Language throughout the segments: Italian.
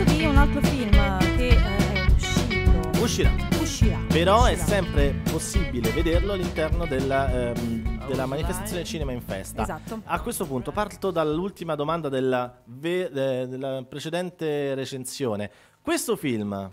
remix di un altro film che eh, è uscito. Uscirà. Uscirà. Però Uscirà. è sempre possibile vederlo all'interno della, ehm, della manifestazione Cinema in Festa. Esatto. A questo punto parto dall'ultima domanda della, ve- eh, della precedente recensione. Questo film,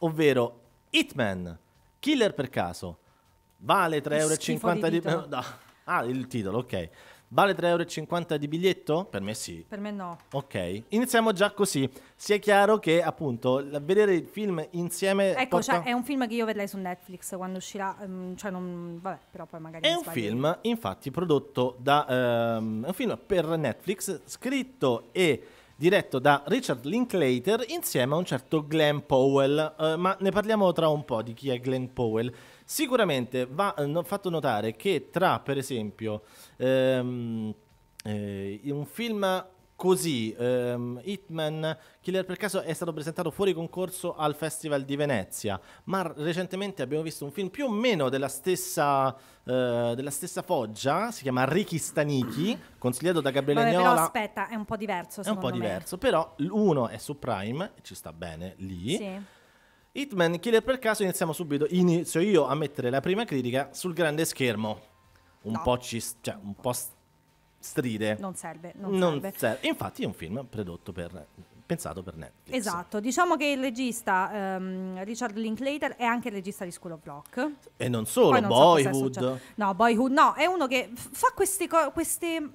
ovvero Hitman, Killer per caso, vale 3,50 euro? Di no. Ah, il titolo, ok. Vale 3,50 euro di biglietto? Per me sì. Per me no. Ok, iniziamo già così. Si è chiaro che appunto vedere il film insieme... Ecco, porta... cioè, è un film che io vedrei su Netflix quando uscirà, um, cioè non... vabbè, però poi magari... È un film infatti prodotto da... Um, un film per Netflix, scritto e diretto da Richard Linklater insieme a un certo Glenn Powell, uh, ma ne parliamo tra un po' di chi è Glenn Powell. Sicuramente va eh, fatto notare che tra, per esempio, ehm, eh, un film così, ehm, Hitman Killer per caso è stato presentato fuori concorso al Festival di Venezia, ma recentemente abbiamo visto un film più o meno della stessa, eh, della stessa foggia, si chiama Ricky Stanichi, consigliato da Gabriele Vabbè, Però aspetta, è un po' diverso. È un po' me. diverso, però uno è su Prime, ci sta bene lì. Sì Hitman Killer per caso iniziamo subito, inizio io a mettere la prima critica sul grande schermo. Un no. po' ci... cioè un po' stride. Non serve, non, non serve. serve. Infatti è un film prodotto per pensato per Netflix. Esatto, diciamo che il regista um, Richard Linklater è anche il regista di School of Rock. E non solo, non Boyhood. So no, Boyhood no, è uno che fa queste, queste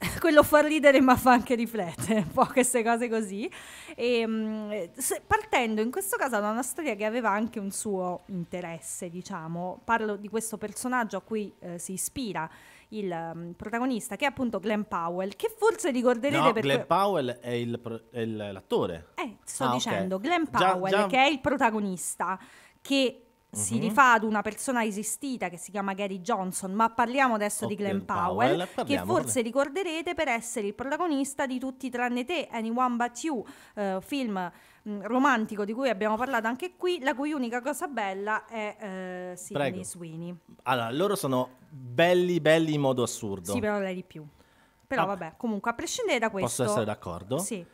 quello fa ridere ma fa anche riflettere, un po' queste cose così. Ehm, e, partendo in questo caso da una storia che aveva anche un suo interesse, diciamo, parlo di questo personaggio a cui eh, si ispira il um, protagonista, che è appunto Glenn Powell, che forse ricorderete no, per Glenn que- Powell è, il pro- è l'attore. Eh, sto ah, dicendo, okay. Glenn Powell, già, già... che è il protagonista, che si mm-hmm. rifà ad una persona esistita che si chiama Gary Johnson, ma parliamo adesso okay, di Glenn Powell, Powell parliamo, che forse ricorderete per essere il protagonista di Tutti tranne te, Anyone But You, uh, film mh, mm, romantico di cui abbiamo parlato anche qui, la cui unica cosa bella è uh, Sidney Prego. Sweeney. Allora, loro sono belli belli in modo assurdo. Sì, però lei di più. Però ah, vabbè, comunque a prescindere da questo... Posso essere d'accordo? Sì.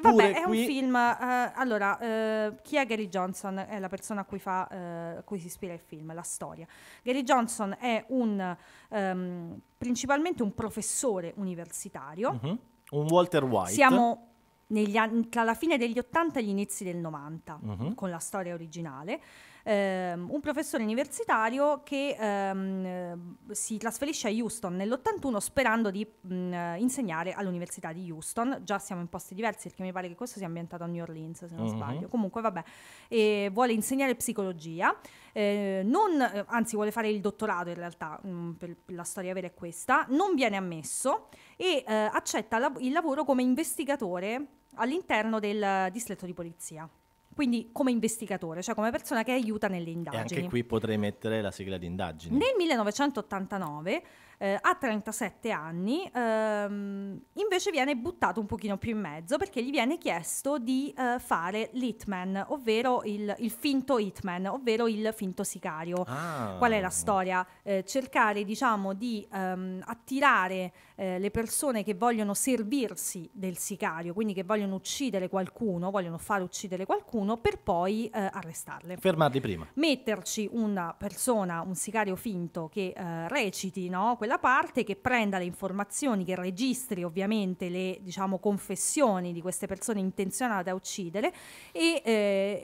Vabbè, è qui... un film. Eh, allora, eh, chi è Gary Johnson? È la persona a cui, fa, eh, a cui, si ispira il film, la storia. Gary Johnson è un ehm, principalmente un professore universitario. Uh-huh. Un Walter White. Siamo anni, tra la fine degli 80 e gli inizi del 90, uh-huh. Mhm. con la storia originale ehm, un professore universitario che ehm, si trasferisce a Houston nell'81 sperando di mh, insegnare all'università di Houston. Già siamo in posti diversi perché mi pare che questo sia ambientato a New Orleans, se non uh-huh. sbaglio. Comunque vabbè, e vuole insegnare psicologia, eh, non, eh, anzi vuole fare il dottorato in realtà, mh, per, per la storia vera è questa, non viene ammesso e eh, accetta la- il lavoro come investigatore all'interno del distretto di polizia. Quindi come investigatore, cioè come persona che aiuta nelle indagini. E anche qui potrei mettere la sigla di indagini. Nel 1989 eh, a 37 anni ehm, invece viene buttato un pochino più in mezzo perché gli viene chiesto di eh, fare l'hitman, ovvero il, il, finto hitman, ovvero il finto sicario. Ah. Qual è la storia? Eh, cercare diciamo di ehm, attirare eh, le persone che vogliono servirsi del sicario, quindi che vogliono uccidere qualcuno, vogliono far uccidere qualcuno per poi eh, arrestarle. Fermarli prima. Metterci una persona, un sicario finto che eh, reciti no, quella la parte che prenda le informazioni, che registri ovviamente le diciamo, confessioni di queste persone intenzionate a uccidere e, eh,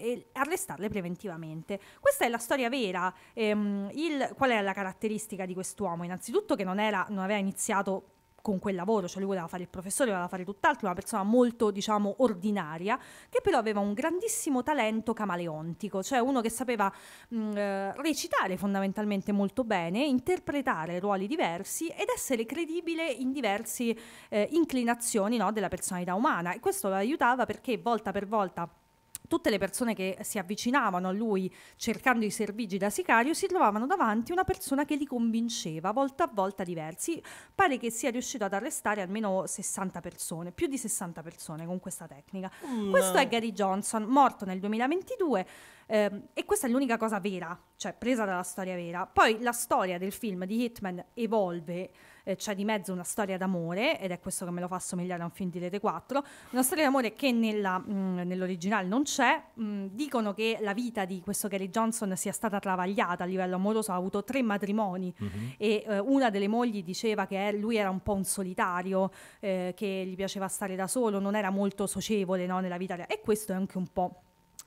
e arrestarle preventivamente. Questa è la storia vera. Ehm, il, qual è la caratteristica di quest'uomo? Innanzitutto che non, era, non aveva iniziato con quel lavoro, cioè lui voleva fare il professore, voleva fare tutt'altro, una persona molto, diciamo, ordinaria, che però aveva un grandissimo talento camaleontico, cioè uno che sapeva mh, mm, eh, recitare fondamentalmente molto bene, interpretare ruoli diversi ed essere credibile in diverse eh, inclinazioni no, della personalità umana. E questo lo aiutava perché volta per volta tutte le persone che si avvicinavano a lui cercando i servigi da sicario si trovavano davanti una persona che li convinceva volta a volta diversi. Pare che sia riuscito ad arrestare almeno 60 persone, più di 60 persone con questa tecnica. Mm. Questo è Gary Johnson, morto nel 2022. Eh, e questa è l'unica cosa vera, cioè presa dalla storia vera. Poi la storia del film di Hitman evolve eh, c'è di mezzo una storia d'amore, ed è questo che me lo fa assomigliare a un film di Rete 4, una storia d'amore che nella, mh, mm, nell'originale non c'è, mh, mm, dicono che la vita di questo Gary Johnson sia stata travagliata a livello amoroso, ha avuto tre matrimoni mm-hmm. e eh, una delle mogli diceva che lui era un po' un solitario, eh, che gli piaceva stare da solo, non era molto socievole no, nella vita e questo è anche un po'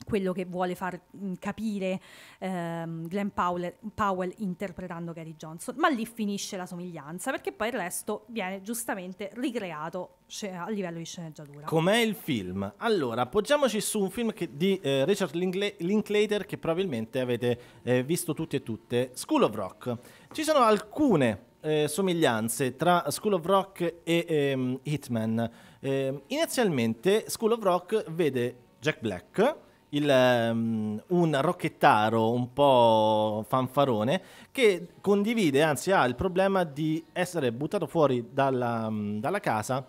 quello che vuole far capire ehm, Glenn Powell, Powell, interpretando Gary Johnson, ma lì finisce la somiglianza perché poi il resto viene giustamente ricreato a livello di sceneggiatura. Com'è il film? Allora, appoggiamoci su un film che, di eh, Richard Linkla- Linklater che probabilmente avete eh, visto tutti e tutte, School of Rock. Ci sono alcune eh, somiglianze tra School of Rock e ehm, Hitman. Ehm, inizialmente School of Rock vede Jack Black il, um, un rocchettaro un po' fanfarone che condivide, anzi ha il problema di essere buttato fuori dalla, um, dalla casa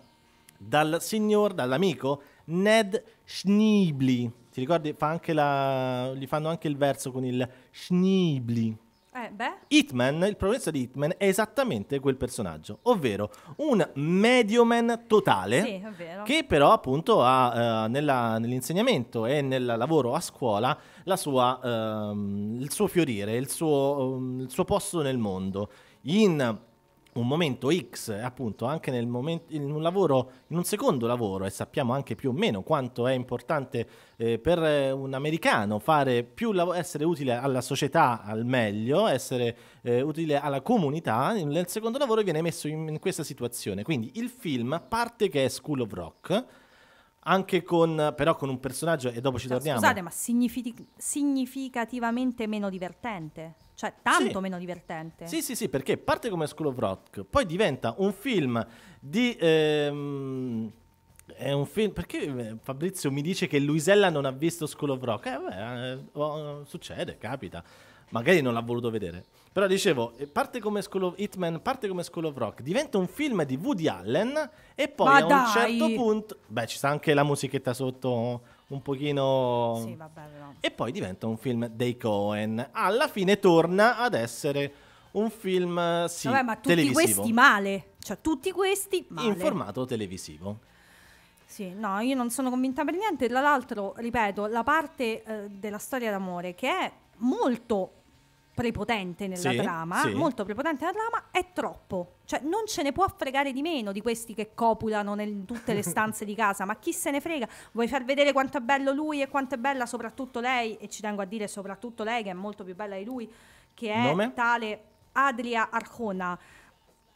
dal signor, dall'amico Ned Schnibli. Ti ricordi? Fa la... Gli fanno anche il verso con il Schnibli. Eh, beh. Hitman, il protagonista di Hitman è esattamente quel personaggio, ovvero un medioman totale sì, che però appunto ha eh, nella, nell'insegnamento e nel lavoro a scuola sua, eh, il suo fiorire, il suo, ehm, il suo posto nel mondo. In un momento X, appunto, anche nel momento, in un lavoro, in un secondo lavoro, e sappiamo anche più o meno quanto è importante eh, per un americano fare più lav- essere utile alla società al meglio, essere eh, utile alla comunità, nel secondo lavoro viene messo in, in questa situazione. Quindi il film, a parte che è School of Rock, anche con, però con un personaggio, e dopo ci cioè, torniamo. Scusate, ma significativamente meno divertente? Cioè, tanto sì. meno divertente. Sì, sì, sì, perché parte come School of Rock, poi diventa un film di... Ehm, è un film. Perché eh, Fabrizio mi dice che Luisella non ha visto School of Rock? Eh, beh, oh, succede, capita. Magari non l'ha voluto vedere. Però dicevo, eh, parte come School of Hitman, parte come School of Rock, diventa un film di Woody Allen e poi Ma a dai. un certo punto... Beh, ci sta anche la musichetta sotto un pochino... Sì, vabbè e poi diventa un film dei Cohen. Alla fine torna ad essere un film eh, sì, Vabbè, ma tutti televisivo. questi male, cioè tutti questi male. In formato televisivo. Sì, no, io non sono convinta per niente. Tra l'altro, ripeto, la parte eh, della storia d'amore che è molto prepotente nella sì, trama, sì. molto prepotente nella trama, è troppo. Cioè, non ce ne può fregare di meno di questi che copulano in tutte le stanze di casa, ma chi se ne frega? Vuoi far vedere quanto è bello lui e quanto è bella soprattutto lei, e ci tengo a dire soprattutto lei che è molto più bella di lui, che è Nome? tale Adria Arcona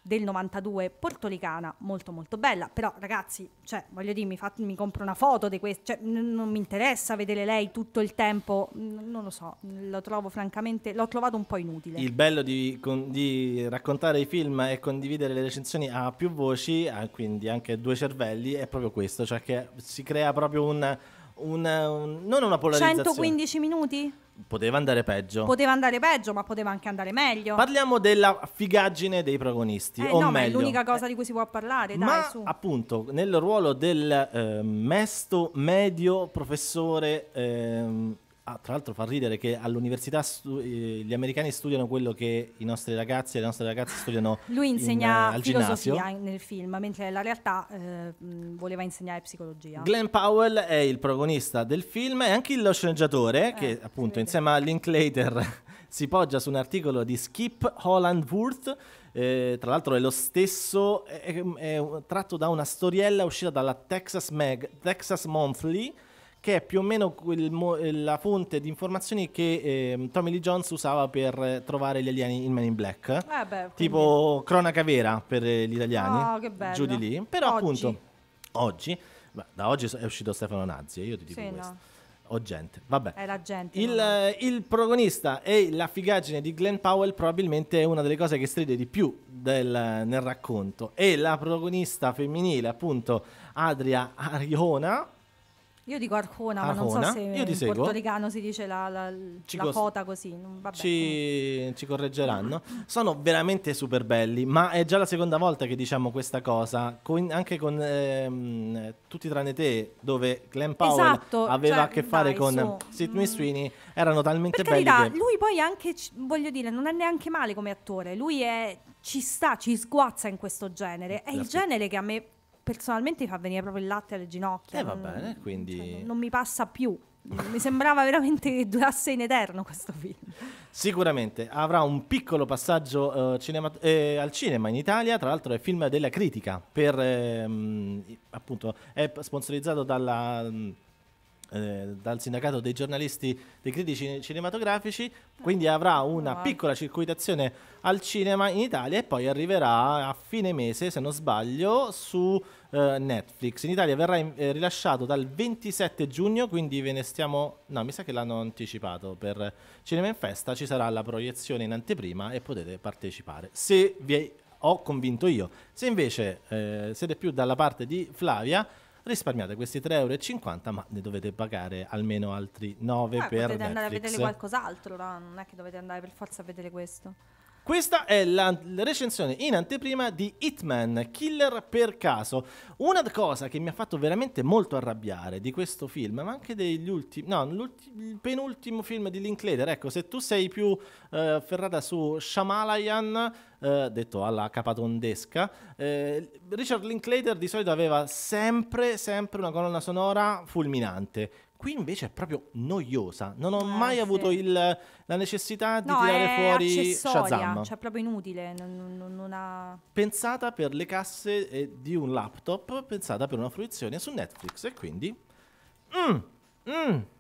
del 92 portoricana molto molto bella però ragazzi cioè voglio dire mi, mi compro una foto di questa, cioè, n- non mi interessa vedere lei tutto il tempo n- non lo so lo trovo francamente l'ho trovato un po' inutile il bello di, con, di raccontare i film e condividere le recensioni a più voci a, quindi anche due cervelli è proprio questo cioè che si crea proprio un, un, un non una polarizzazione 115 minuti Poteva andare peggio. Poteva andare peggio, ma poteva anche andare meglio. Parliamo della figaggine dei protagonisti. Eh, o no, meglio, ma è l'unica cosa eh, di cui si può parlare. Dai, ma su. appunto, nel ruolo del eh, mesto medio professore ehm, Ah, tra l'altro fa ridere che all'università stu- eh, gli americani studiano quello che i nostri ragazzi e le nostre ragazze studiano. Lui insegna in, uh, eh, filosofia ginnasio. nel film, mentre la realtà eh, voleva insegnare psicologia. Glenn Powell è il protagonista del film e anche lo sceneggiatore eh, che appunto insieme a Linklater si poggia su un articolo di Skip Holland Worth. Eh, tra l'altro è lo stesso, è, è, è tratto da una storiella uscita dalla Texas, Mag, Texas Monthly, che è più o meno quel, eh, la fonte di informazioni che eh, Tommy Lee Jones usava per trovare gli alieni in Man in Black. Eh beh, tipo cronaca vera per gli italiani. Oh, che bello. Giù di lì. Però oggi. appunto, oggi, beh, da oggi è uscito Stefano Nazzi, io ti dico sì, questo. No. O gente, vabbè. È la gente. Il, no? Eh, il protagonista e la figaggine di Glenn Powell probabilmente è una delle cose che stride di più del, nel racconto. E la protagonista femminile, appunto, Adria Ariona, io dico Arcona, Arcona. ma non so se Io in seguo. portoricano si dice la, la, la cos- cota così. Vabbè, ci, ci, correggeranno. Sono veramente super belli, ma è già la seconda volta che diciamo questa cosa, con, anche con ehm, Tutti tranne te, dove Glenn Powell esatto, aveva cioè, a che fare dai, con so, Sidney mm. Sweeney, erano talmente per carità, belli. Che... Lui poi anche, voglio dire, non è neanche male come attore, lui è, ci sta, ci sguazza in questo genere. È la il genere che a me personalmente fa venire proprio il latte alle ginocchia. E eh, va bene, cioè, quindi... Cioè, non mi passa più. mi sembrava veramente che durasse in eterno questo film. Sicuramente avrà un piccolo passaggio uh, cinema, eh, al cinema in Italia, tra l'altro è film della critica, per, ehm, appunto, è sponsorizzato dalla... Mm, eh, dal sindacato dei giornalisti dei critici cinematografici quindi eh, avrà una no. piccola circuitazione al cinema in Italia e poi arriverà a fine mese se non sbaglio su eh, Netflix. In Italia verrà in, eh, rilasciato dal 27 giugno, quindi ve ne stiamo... No, mi sa che l'hanno anticipato per Cinema in Festa, ci sarà la proiezione in anteprima e potete partecipare. Se vi ho convinto io. Se invece eh, siete più dalla parte di Flavia, risparmiate questi 3,50 euro, ma ne dovete pagare almeno altri 9 ah, eh, per potete Netflix. Potete andare a vedere qualcos'altro, no? non è che dovete andare per forza a vedere questo. Questa è la recensione in anteprima di Hitman, Killer per caso. Una cosa che mi ha fatto veramente molto arrabbiare di questo film, ma anche degli ultimi, no, il penultimo film di Linklater, ecco, se tu sei più eh, ferrata su Shyamalan, eh, detto alla capatondesca, eh, Richard Linklater di solito aveva sempre, sempre una colonna sonora fulminante. Qui invece è proprio noiosa. Non ho eh, mai sì. avuto il, la necessità di no, tirare fuori Shazam. Cioè, proprio inutile. Non, non, non ha... Pensata per le casse eh, di un laptop, pensata per una fruizione su Netflix. E quindi. Mm, mm,